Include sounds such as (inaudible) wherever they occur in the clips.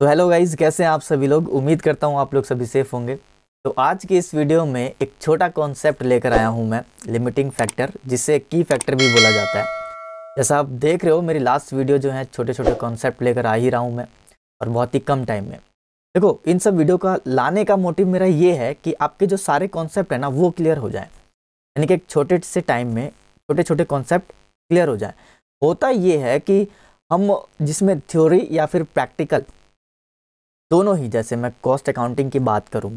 तो hello guys कैसे हैं आप सभी लोग उम्मीद करता हूँ आप लोग सभी सेफ होंगे तो आज की इस वीडियो में एक छोटा कॉन्सेप्ट लेकर आया हूँ मैं लिमिटिंग फैक्टर जिसे की फैक्टर भी बोला जाता है जैसा आप देख रहे हो मेरी लास्ट वीडियो जो है छोटे छोटे कॉन्सेप्ट लेकर आ ही रहा हूँ मैं और बहुत ही कम टाइम में देखो इन सब वीडियो का लाने का मोटिव मेरा ये है कि आपके जो सारे कॉन्सेप्ट हैं ना वो क्लियर हो जाए यानी कि एक छोटे से टाइम में छोटे छोटे कॉन्सेप्ट क्लियर हो जाए होता ये है कि हम जिसमें थ्योरी या फिर प्रैक्टिकल दोनों ही जैसे मैं कॉस्ट अकाउंटिंग की बात करूँ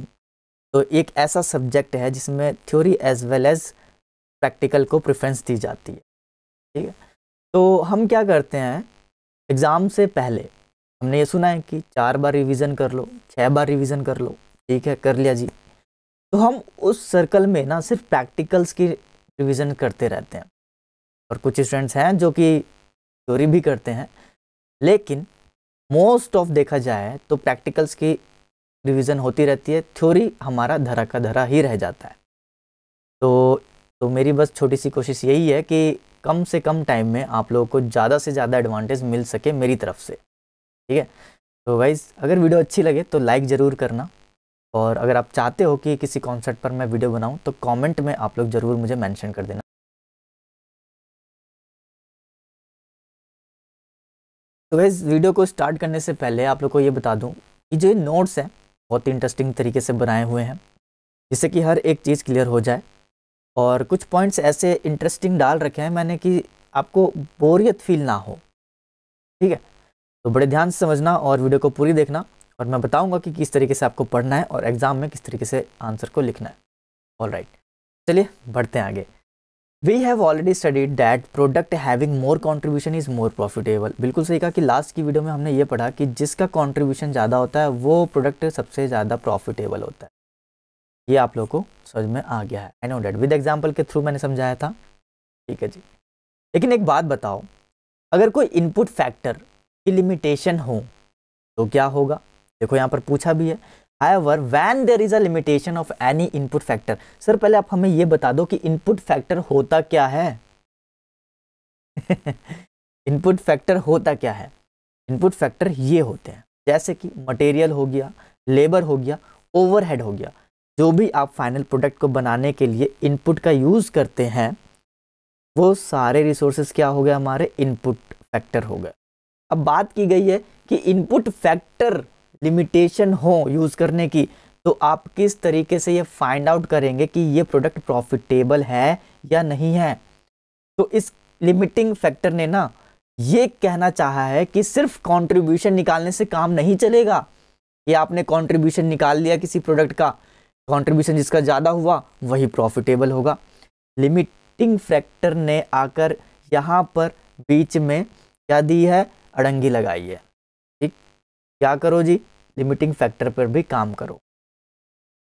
तो एक ऐसा सब्जेक्ट है जिसमें theory as well as practical को प्रेफरेंस दी जाती है ठीक है तो हम क्या करते हैं एग्ज़ाम से पहले हमने ये सुना है कि चार बार रिवीजन कर लो छः बार रिवीजन कर लो ठीक है कर लिया जी तो हम उस सर्कल में ना सिर्फ प्रैक्टिकल्स की रिवीजन करते रहते हैं और कुछ स्टूडेंट्स हैं जो कि थ्योरी भी करते हैं लेकिन मोस्ट ऑफ देखा जाए तो प्रैक्टिकल्स की रिवीजन होती रहती है थ्योरी हमारा धरा का धरा ही रह जाता है तो तो मेरी बस छोटी सी कोशिश यही है कि कम से कम टाइम में आप लोगों को ज़्यादा से ज़्यादा एडवांटेज मिल सके मेरी तरफ से ठीक है तो वाइज अगर वीडियो अच्छी लगे तो लाइक ज़रूर करना और अगर आप चाहते हो कि किसी कॉन्सर्ट पर मैं वीडियो बनाऊँ तो कॉमेंट में आप लोग ज़रूर मुझे मैंशन कर देना तो वैसे वीडियो को स्टार्ट करने से पहले आप लोग को ये बता दूँ कि जो नोट्स हैं बहुत इंटरेस्टिंग तरीके से बनाए हुए हैं जिससे कि हर एक चीज़ क्लियर हो जाए और कुछ पॉइंट्स ऐसे इंटरेस्टिंग डाल रखे हैं मैंने कि आपको बोरियत फील ना हो ठीक है तो बड़े ध्यान से समझना और वीडियो को पूरी देखना और मैं बताऊंगा कि किस तरीके से आपको पढ़ना है और एग्ज़ाम में किस तरीके से आंसर को लिखना है ऑल राइट चलिए बढ़ते हैं आगे we have already studied that product having more contribution is more profitable बिल्कुल सही कहा कि लास्ट की वीडियो में हमने ये पढ़ा कि जिसका कॉन्ट्रीब्यूशन ज़्यादा होता है वो प्रोडक्ट सबसे ज़्यादा प्रॉफिटेबल होता है ये आप लोग को समझ में आ गया है I know that with example के थ्रू मैंने समझाया था ठीक है जी लेकिन एक बात बताओ अगर कोई इनपुट फैक्टर की लिमिटेशन हो तो क्या होगा देखो यहाँ पर पूछा भी है however when there is a limitation of any input factor sir पहले आप हमें यह बता दो कि इनपुट फैक्टर होता क्या है इनपुट (laughs) फैक्टर होता क्या है इनपुट फैक्टर ये होते हैं जैसे कि मटेरियल हो गया लेबर हो गया ओवरहेड हो गया जो भी आप फाइनल प्रोडक्ट को बनाने के लिए इनपुट का यूज़ करते हैं वो सारे रिसोर्सेस क्या हो गए हमारे इनपुट फैक्टर हो गए अब बात की गई है कि इनपुट फैक्टर लिमिटेशन हो यूज़ करने की तो आप किस तरीके से ये फाइंड आउट करेंगे कि ये प्रोडक्ट प्रॉफिटेबल है या नहीं है तो इस लिमिटिंग फैक्टर ने ना ये कहना चाहा है कि सिर्फ कंट्रीब्यूशन निकालने से काम नहीं चलेगा ये आपने कंट्रीब्यूशन निकाल लिया किसी प्रोडक्ट का कंट्रीब्यूशन जिसका ज़्यादा हुआ वही प्रॉफिटेबल होगा लिमिटिंग फैक्टर ने आकर यहाँ पर बीच में क्या दी है अड़ंगी लगाई है ठीक क्या करो जी लिमिटिंग फैक्टर पर भी काम करो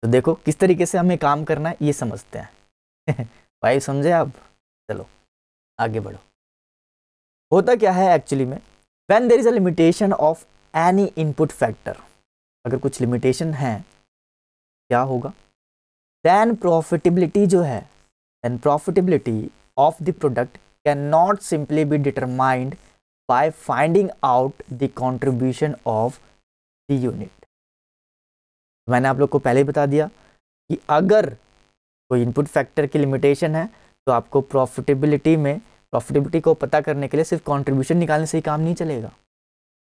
तो देखो किस तरीके से हमें काम करना है ये समझते हैं (laughs) भाई समझे आप चलो आगे बढ़ो होता क्या है एक्चुअली में when there is a limitation of any input factor अगर कुछ लिमिटेशन है क्या होगा दैन प्रॉफिटेबिलिटी जो है then profitability of the product cannot simply be determined by finding out the contribution of the unit मैंने आप लोग को पहले ही बता दिया कि अगर कोई इनपुट फैक्टर की लिमिटेशन है तो आपको प्रॉफिटेबिलिटी में प्रॉफिटेबिलिटी को पता करने के लिए सिर्फ कंट्रीब्यूशन निकालने से ही काम नहीं चलेगा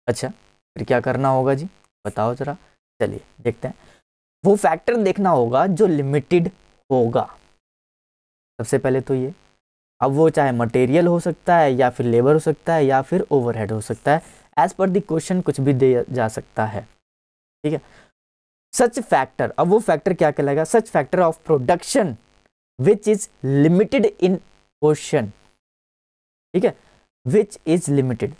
अच्छा फिर क्या करना होगा जी बताओ ज़रा चलिए देखते हैं वो फैक्टर देखना होगा जो लिमिटेड होगा सबसे पहले तो ये अब वो चाहे मटेरियल हो सकता है या फिर लेबर हो सकता है या फिर ओवरहेड हो सकता है एज पर द्वेश्चन क्वेश्चन कुछ भी दिया जा सकता है ठीक है सच फैक्टर अब वो फैक्टर क्या कहलाएगा such factor of production which is limited in question ठीक है which is limited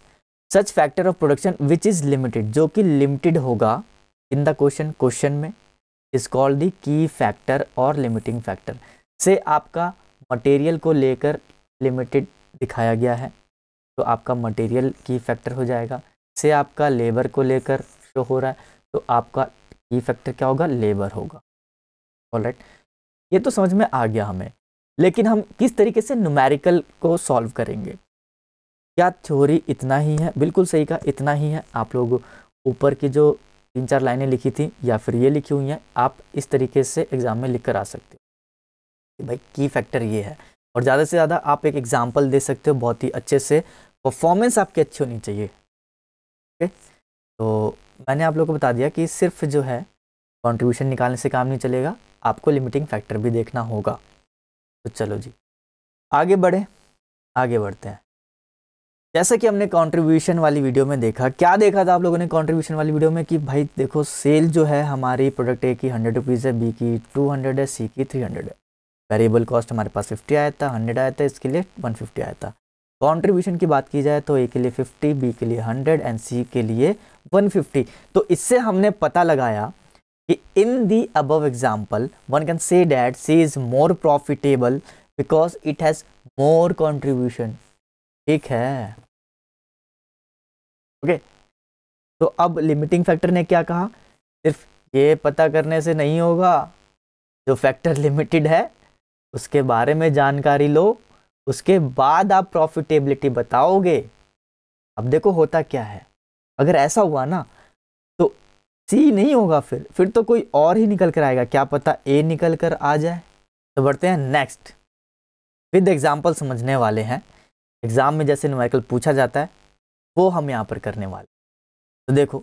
such factor of production which is limited जो कि लिमिटेड होगा इन द क्वेश्चन क्वेश्चन में is called the key factor और लिमिटिंग फैक्टर से आपका material को लेकर लिमिटेड दिखाया गया है तो आपका मटेरियल की फैक्टर हो जाएगा से आपका लेबर को लेकर शो हो रहा है तो आपका की फैक्टर क्या होगा लेबर होगा ऑलराइट राइट ये तो समझ में आ गया हमें लेकिन हम किस तरीके से नुमेरिकल को सॉल्व करेंगे क्या थ्योरी इतना ही है बिल्कुल सही कहा इतना ही है आप लोग ऊपर की जो तीन चार लाइनें लिखी थी या फिर ये लिखी हुई हैं आप इस तरीके से एग्ज़ाम में लिख कर आ सकते हो भाई की फैक्टर ये है और ज़्यादा से ज़्यादा आप एक एग्ज़ाम्पल दे सकते हो बहुत ही अच्छे से परफॉर्मेंस आपकी अच्छी होनी चाहिए ओके तो मैंने आप लोग को बता दिया कि सिर्फ जो है कंट्रीब्यूशन निकालने से काम नहीं चलेगा आपको लिमिटिंग फैक्टर भी देखना होगा तो चलो जी आगे बढ़ें आगे बढ़ते हैं जैसा कि हमने कंट्रीब्यूशन वाली वीडियो में देखा क्या देखा था आप लोगों ने कंट्रीब्यूशन वाली वीडियो में कि भाई देखो सेल जो है हमारी प्रोडक्ट ए की हंड्रेड रुपीज़ है बी की टू हंड्रेड है सी की थ्री हंड्रेड है वेरिएबल कॉस्ट हमारे पास फिफ्टी आया था हंड्रेड आया था इसके लिए वन फिफ्टी आया था कंट्रीब्यूशन की बात की जाए तो ए के लिए 50 बी के लिए 100 एंड सी के लिए 150 तो इससे हमने पता लगाया कि in the above example one can say that C is more profitable because it has more contribution ठीक है ओके okay. तो अब लिमिटिंग फैक्टर ने क्या कहा सिर्फ ये पता करने से नहीं होगा जो फैक्टर लिमिटेड (laughs) है उसके बारे में जानकारी लो उसके बाद आप प्रॉफिटेबिलिटी बताओगे अब देखो होता क्या है अगर ऐसा हुआ ना तो सी नहीं होगा फिर फिर तो कोई और ही निकल कर आएगा क्या पता ए निकल कर आ जाए तो बढ़ते हैं नेक्स्ट विद एग्जाम्पल समझने वाले हैं एग्ज़ाम में जैसे न्यूमेरिकल पूछा जाता है वो हम यहाँ पर करने वाले तो देखो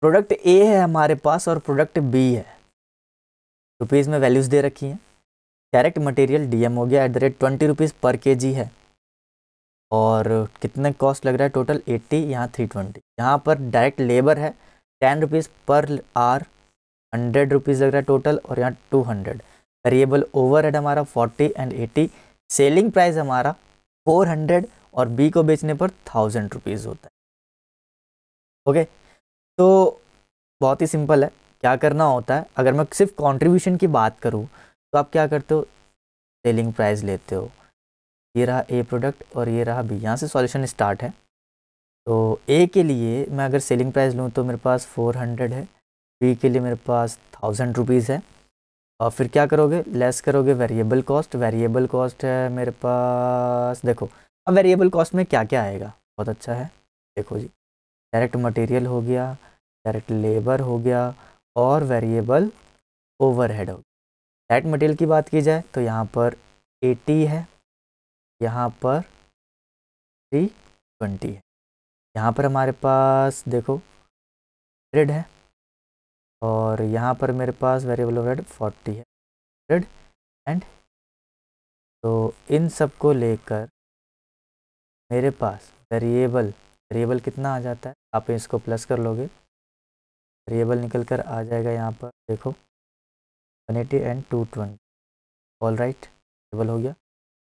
प्रोडक्ट ए है हमारे पास और प्रोडक्ट बी है रुपीज़ में वैल्यूज़ दे रखी हैं डायरेक्ट मटेरियल डीएम हो गया at the rate twenty rupees पर के जी है और कितने कॉस्ट लग रहा है टोटल एट्टी यहाँ थ्री ट्वेंटी यहाँ पर डायरेक्ट लेबर है ten rupees per hour hundred rupees लग रहा है टोटल और यहाँ two hundred variable overhead हमारा forty and eighty selling price हमारा फोर हंड्रेड और बी को बेचने पर थाउजेंड रुपीज़ होता है ओके तो बहुत ही सिंपल है क्या करना होता है अगर मैं सिर्फ कॉन्ट्रीब्यूशन की बात करूँ तो आप क्या करते हो सेलिंग प्राइस लेते हो ये रहा ए प्रोडक्ट और ये रहा बी यहाँ से सॉल्यूशन स्टार्ट है तो ए के लिए मैं अगर सेलिंग प्राइस लूँ तो मेरे पास फोर हंड्रेड है बी के लिए मेरे पास थाउजेंड रुपीज़ है और फिर क्या करोगे लेस करोगे वेरिएबल कॉस्ट वेरिएबल कॉस्ट है मेरे पास देखो अब वेरिएबल कॉस्ट में क्या क्या आएगा बहुत अच्छा है देखो जी डायरेक्ट मटेरियल हो गया डायरेक्ट लेबर हो गया और वेरिएबल ओवरहेड हो गया डायरेक्ट मटेरियल की बात की जाए तो यहाँ पर एटी है यहाँ पर थ्री ट्वेंटी है यहाँ पर हमारे पास देखो हंड्रेड है और यहाँ पर मेरे पास वेरिएबल रेड फोर्टी है हंड्रेड एंड तो इन सब को लेकर मेरे पास वेरिएबल वेरिएबल कितना आ जाता है आप इसको प्लस कर लोगे वेरिएबल निकल कर आ जाएगा यहाँ पर देखो eighty and twenty all right table हो गया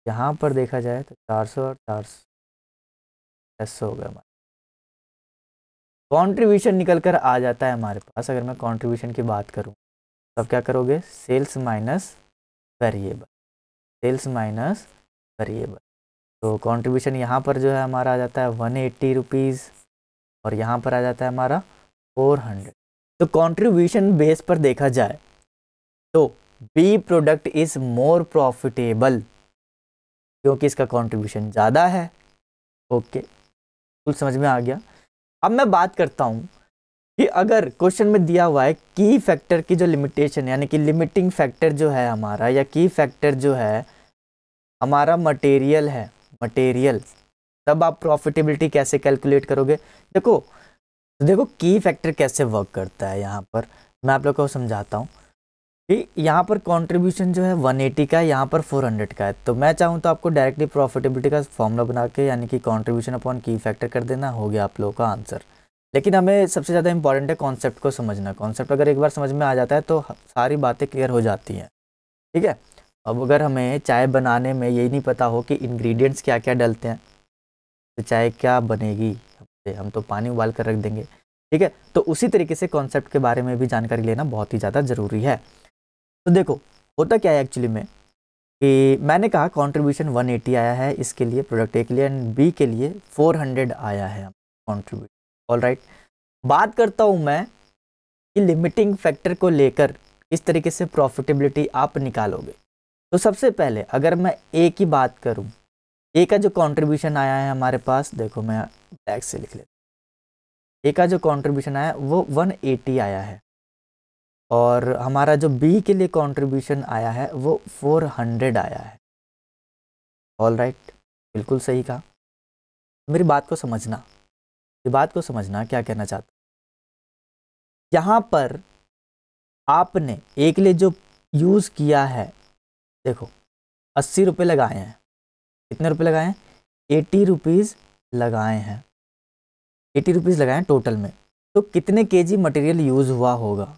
यहाँ पर देखा जाए तो चार सौ और चार सौ सौ हो गया हमारा कॉन्ट्रीब्यूशन निकल कर आ जाता है हमारे पास अगर मैं कॉन्ट्रीब्यूशन की बात करूँ तो क्या करोगे sales minus variable sales minus variable तो कॉन्ट्रीब्यूशन यहाँ पर जो है हमारा आ जाता है वन एट्टी रुपीज़ और यहाँ पर आ जाता है हमारा फोर हंड्रेड तो कॉन्ट्रीब्यूशन बेस पर देखा जाए तो B product is more profitable क्योंकि इसका कंट्रीब्यूशन ज़्यादा है ओके कुल समझ में आ गया अब मैं बात करता हूँ कि अगर क्वेश्चन में दिया हुआ है की फैक्टर की जो लिमिटेशन यानी कि लिमिटिंग फैक्टर जो है हमारा या की फैक्टर जो है हमारा मटेरियल है मटेरियल तब आप प्रॉफिटेबिलिटी कैसे कैलकुलेट करोगे देखो देखो की फैक्टर कैसे वर्क करता है यहाँ पर मैं आप लोग को समझाता हूँ कि यहाँ पर कंट्रीब्यूशन जो है 180 का है यहाँ पर 400 का है तो मैं चाहूँ तो आपको डायरेक्टली प्रॉफिटेबिलिटी का फॉर्मूला बना के यानी कि कंट्रीब्यूशन अपॉन की फैक्टर कर देना हो गया आप लोगों का आंसर लेकिन हमें सबसे ज़्यादा इंपॉर्टेंट है कॉन्सेप्ट को समझना कॉन्सेप्ट अगर एक बार समझ में आ जाता है तो सारी बातें क्लियर हो जाती हैं ठीक है अब अगर हमें चाय बनाने में यही नहीं पता हो कि इन्ग्रीडियंट्स क्या क्या डलते हैं तो चाय क्या बनेगी हम तो पानी उबाल कर रख देंगे ठीक है तो उसी तरीके से कॉन्सेप्ट के बारे में भी जानकारी लेना बहुत ही ज़्यादा ज़रूरी है तो देखो होता क्या है एक्चुअली में कि मैंने कहा कंट्रीब्यूशन 180 आया है इसके लिए प्रोडक्ट ए के लिए एंड बी के लिए 400 आया है कंट्रीब्यूशन ऑल राइट बात करता हूँ मैं कि लिमिटिंग फैक्टर को लेकर इस तरीके से प्रॉफिटेबिलिटी आप निकालोगे तो सबसे पहले अगर मैं ए की बात करूँ ए का जो कंट्रीब्यूशन आया है हमारे पास देखो मैं बैग से लिख लेता ए का जो कंट्रीब्यूशन आया वो 180 आया है और हमारा जो बी के लिए कंट्रीब्यूशन आया है वो 400 आया है ऑल राइट right, बिल्कुल सही कहा मेरी बात को समझना मेरी बात को समझना क्या कहना चाहता यहाँ पर आपने ए के लिए जो यूज़ किया है देखो अस्सी रुपये लगाए हैं कितने रुपये लगाए हैं एटी रुपीज़ लगाए हैं एटी रुपीज़ लगाए हैं टोटल में तो कितने केजी मटेरियल यूज़ हुआ होगा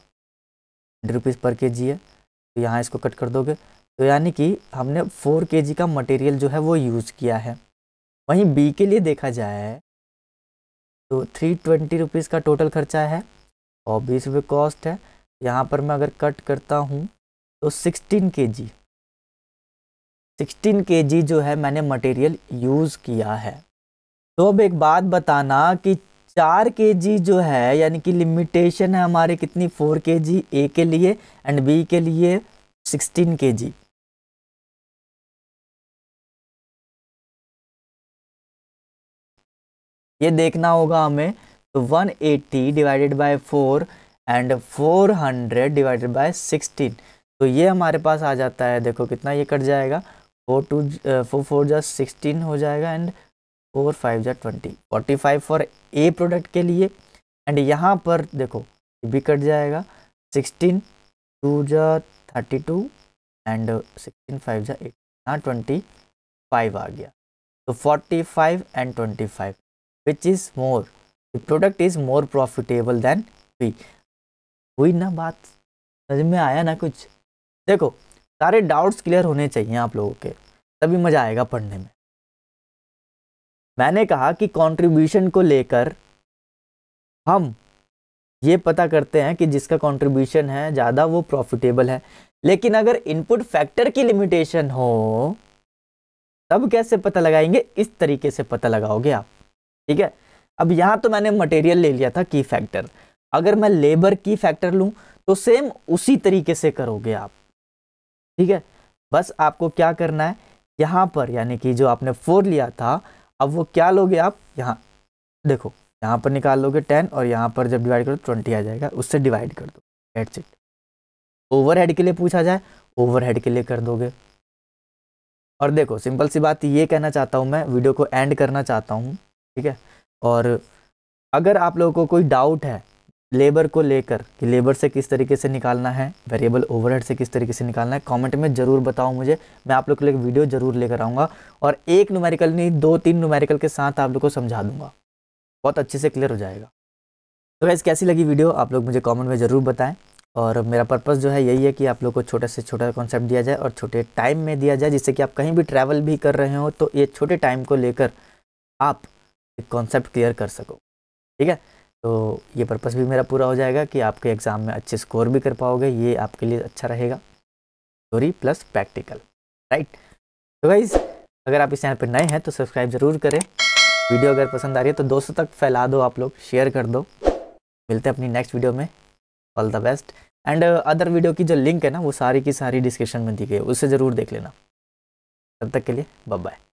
हंड्रेड रुपीज़ पर के जी है तो यहाँ इसको कट कर दोगे तो यानी कि हमने फोर के जी का मटेरियल जो है वो यूज़ किया है वहीं बी के लिए देखा जाए तो थ्री ट्वेंटी रुपीज़ का टोटल खर्चा है और बीस रुपये कॉस्ट है यहाँ पर मैं अगर कट करता हूँ तो सिक्सटीन के जी सिक्सटीन के जी जो है मैंने मटेरियल यूज़ किया है तो अब एक बात बताना कि चार के जी जो है यानी कि लिमिटेशन है हमारे कितनी फोर के जी ए के लिए एंड बी के लिए सिक्सटीन के जी ये देखना होगा हमें तो 180 divided by 4 and 400 divided by 16 तो ये हमारे पास आ जाता है देखो कितना ये कट जाएगा फोर टू फोर फोर जा सिक्सटीन हो जाएगा एंड फोर फाइव जै twenty forty five for a product के लिए एंड यहाँ पर देखो भी कट जाएगा सिक्सटीन टू ज़ा thirty two and sixteen five ज़ा एट यहाँ ट्वेंटी फाइव आ गया तो forty five and twenty five which is more the product is more profitable then B हुई ना बात समझ में आया ना कुछ देखो सारे डाउट्स क्लियर होने चाहिए आप लोगों के तभी मज़ा आएगा पढ़ने में मैंने कहा कि कंट्रीब्यूशन को लेकर हम ये पता करते हैं कि जिसका कंट्रीब्यूशन है ज़्यादा वो प्रॉफिटेबल है लेकिन अगर इनपुट फैक्टर की लिमिटेशन हो तब कैसे पता लगाएंगे इस तरीके से पता लगाओगे आप ठीक है अब यहाँ तो मैंने मटेरियल ले लिया था की फैक्टर अगर मैं लेबर की फैक्टर लूँ तो सेम उसी तरीके से करोगे आप ठीक है बस आपको क्या करना है यहाँ पर यानी कि जो आपने फोर लिया था अब वो क्या लोगे आप यहाँ देखो यहाँ पर निकाल लोगे टेन और यहाँ पर जब डिवाइड करो ट्वेंटी आ जाएगा उससे डिवाइड कर दो डेट्स ओवर हेड के लिए पूछा जाए हेड के लिए कर दोगे और देखो सिंपल सी बात ये कहना चाहता हूँ मैं वीडियो को एंड करना चाहता हूँ ठीक है और अगर आप लोगों को कोई डाउट है लेबर को लेकर कि लेबर से किस तरीके से निकालना है वेरिएबल ओवरहेड से किस तरीके से निकालना है कमेंट में ज़रूर बताओ मुझे मैं आप लोग के लिए वीडियो ज़रूर लेकर आऊँगा और एक नुमेरिकल नहीं दो तीन नुमेरिकल के साथ आप लोग को समझा दूंगा बहुत अच्छे से क्लियर हो जाएगा तो वैसे कैसी लगी वीडियो आप लोग मुझे कॉमेंट में ज़रूर बताएँ और मेरा पर्पस जो है यही है कि आप लोग को छोटा से छोटा कॉन्सेप्ट दिया जाए और छोटे टाइम में दिया जाए जिससे कि आप कहीं भी ट्रैवल भी कर रहे हो तो ये छोटे टाइम को लेकर आप एक कॉन्सेप्ट क्लियर कर सको ठीक है तो ये पर्पस भी मेरा पूरा हो जाएगा कि आपके एग्ज़ाम में अच्छे स्कोर भी कर पाओगे ये आपके लिए अच्छा रहेगा थ्योरी प्लस प्रैक्टिकल राइट तो गाइज़ अगर आप इस चैनल पर नए हैं तो सब्सक्राइब ज़रूर करें वीडियो अगर पसंद आ रही है तो दोस्तों तक फैला दो आप लोग शेयर कर दो मिलते हैं अपनी नेक्स्ट वीडियो में all the best and other video की जो लिंक है ना वो सारी की सारी डिस्क्रिप्शन में दी गई है उसे ज़रूर देख लेना तब तक के लिए बाय बाय